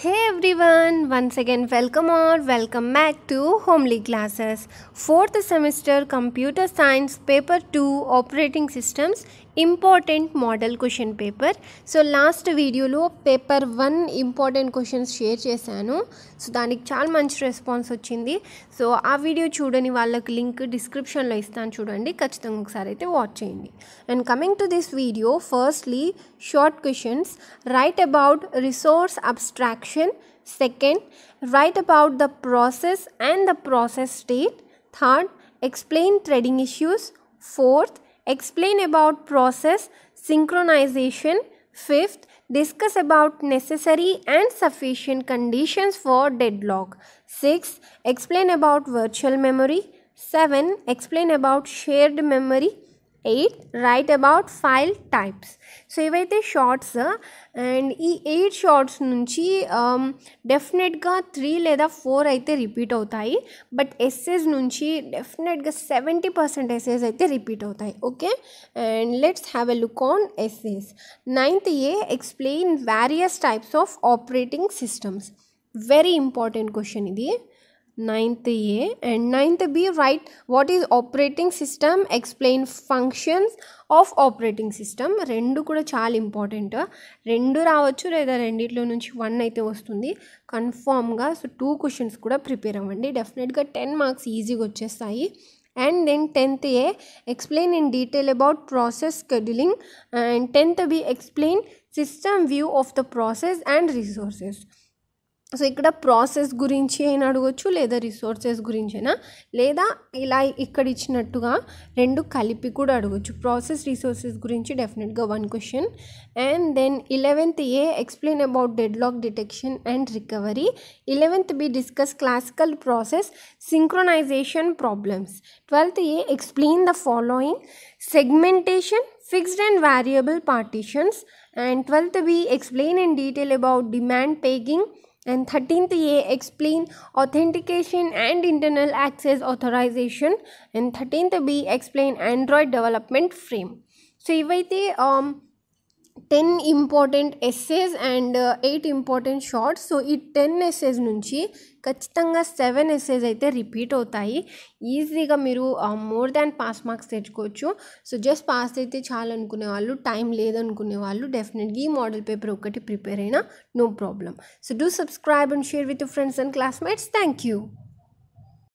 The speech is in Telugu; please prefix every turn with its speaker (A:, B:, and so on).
A: Hey everyone, once again welcome or welcome back to Homely Classes. Fourth semester Computer Science Paper 2 Operating Systems important model question paper so last వీడియోలో paper one important questions share చేశాను సో దానికి చాలా మంచి రెస్పాన్స్ వచ్చింది సో ఆ వీడియో చూడని వాళ్ళకి లింక్ డిస్క్రిప్షన్లో ఇస్తాను చూడండి ఖచ్చితంగా ఒకసారి అయితే వాచ్ చేయండి and coming to this video firstly short questions write about resource abstraction second write about the process and the process state third explain threading issues fourth Explain about process synchronization. Fifth, discuss about necessary and sufficient conditions for deadlock. 6. Explain about virtual memory. 7. Explain about shared memory. Eight write about five type so ये शार्टस अंड शार्टस नीचे डेफिनेट थ्री लेदा फोर अच्छे है बट एसएज नीचे डेफिनेट सी पर्सेंट होता है okay and let's have a look एसएज ninth explain various types of operating systems very important question इधर ninth A and ninth B write what is operating system explain functions of operating system రెండు కూడా చాలా ఇంపార్టెంట్ రెండు రావచ్చు లేదా రెండిట్లో నుంచి వన్ అయితే వస్తుంది కన్ఫామ్గా సో టూ క్వశ్చన్స్ కూడా ప్రిపేర్ అవ్వండి డెఫినెట్గా టెన్ మార్క్స్ ఈజీగా వచ్చేస్తాయి and then tenth A explain in detail about process scheduling and tenth B explain system view of the process and resources so ఇక్కడ ప్రాసెస్ గురించి అయినా అడగొచ్చు లేద రిసోర్సెస్ గురించి అయినా లేదా ఇలా ఇక్కడ ఇచ్చినట్టుగా రెండు కలిపి కూడా అడగొచ్చు ప్రాసెస్ రిసోర్సెస్ గురించి डेफिनेटగా one question and then 11th a explain about deadlock detection and recovery 11th b discuss classical process synchronization problems 12th a explain the following segmentation fixed and variable partitions and 12th b explain in detail about demand paging And 13th A explain authentication and internal access authorization. And 13th B explain Android development frame. So, ಇವೈತಿ ten important essays and eight important shorts so ఈ టెన్ ఎస్సేస్ నుంచి ఖచ్చితంగా సెవెన్ ఎస్సేస్ అయితే రిపీట్ అవుతాయి ఈజీగా మీరు మోర్ దాన్ పాస్ మార్క్స్ తెచ్చుకోవచ్చు సో జస్ట్ పాస్ అయితే చాలు అనుకునే వాళ్ళు టైం లేదనుకునే వాళ్ళు డెఫినెట్గా ఈ మోడల్ పేపర్ ఒకటి ప్రిపేర్ అయినా no problem so do subscribe and share with friends and classmates thank you